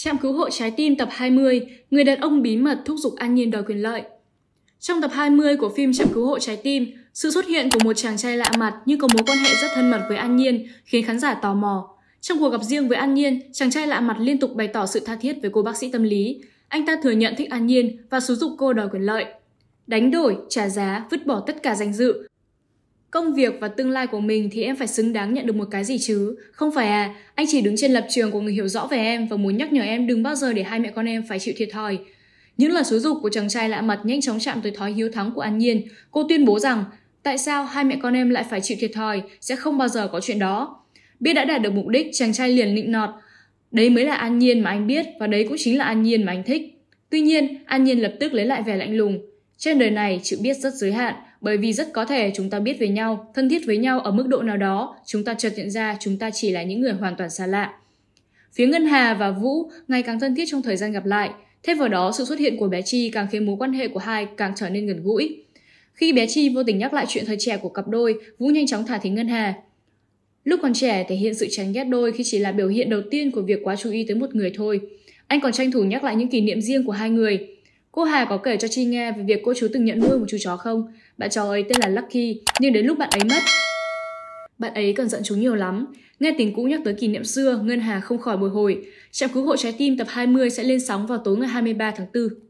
Trạm cứu hộ trái tim tập 20, người đàn ông bí mật thúc giục An Nhiên đòi quyền lợi. Trong tập 20 của phim Trạm cứu hộ trái tim, sự xuất hiện của một chàng trai lạ mặt nhưng có mối quan hệ rất thân mật với An Nhiên khiến khán giả tò mò. Trong cuộc gặp riêng với An Nhiên, chàng trai lạ mặt liên tục bày tỏ sự tha thiết với cô bác sĩ tâm lý. Anh ta thừa nhận thích An Nhiên và xúi dục cô đòi quyền lợi. Đánh đổi, trả giá, vứt bỏ tất cả danh dự, công việc và tương lai của mình thì em phải xứng đáng nhận được một cái gì chứ. Không phải à, anh chỉ đứng trên lập trường của người hiểu rõ về em và muốn nhắc nhở em đừng bao giờ để hai mẹ con em phải chịu thiệt thòi. Những lời xúi dục của chàng trai lạ mặt nhanh chóng chạm tới thói hiếu thắng của An Nhiên. Cô tuyên bố rằng, tại sao hai mẹ con em lại phải chịu thiệt thòi, sẽ không bao giờ có chuyện đó. Biết đã đạt được mục đích, chàng trai liền nịnh nọt. Đấy mới là An Nhiên mà anh biết và đấy cũng chính là An Nhiên mà anh thích. Tuy nhiên, An Nhiên lập tức lấy lại vẻ lạnh lùng. Trên đời này, chữ biết rất giới hạn, bởi vì rất có thể chúng ta biết về nhau, thân thiết với nhau ở mức độ nào đó, chúng ta chợt nhận ra chúng ta chỉ là những người hoàn toàn xa lạ. Phía Ngân Hà và Vũ ngày càng thân thiết trong thời gian gặp lại, thêm vào đó sự xuất hiện của bé Chi càng khiến mối quan hệ của hai càng trở nên gần gũi. Khi bé Chi vô tình nhắc lại chuyện thời trẻ của cặp đôi, Vũ nhanh chóng thả thính Ngân Hà. Lúc còn trẻ thể hiện sự chán ghét đôi khi chỉ là biểu hiện đầu tiên của việc quá chú ý tới một người thôi. Anh còn tranh thủ nhắc lại những kỷ niệm riêng của hai người, Cô Hà có kể cho Chi nghe về việc cô chú từng nhận nuôi một chú chó không? Bạn chó ấy tên là Lucky, nhưng đến lúc bạn ấy mất, bạn ấy còn giận chúng nhiều lắm. Nghe tiếng cũ nhắc tới kỷ niệm xưa, Ngân Hà không khỏi bồi hồi. Trạm cứu hộ trái tim tập 20 sẽ lên sóng vào tối ngày 23 tháng 4.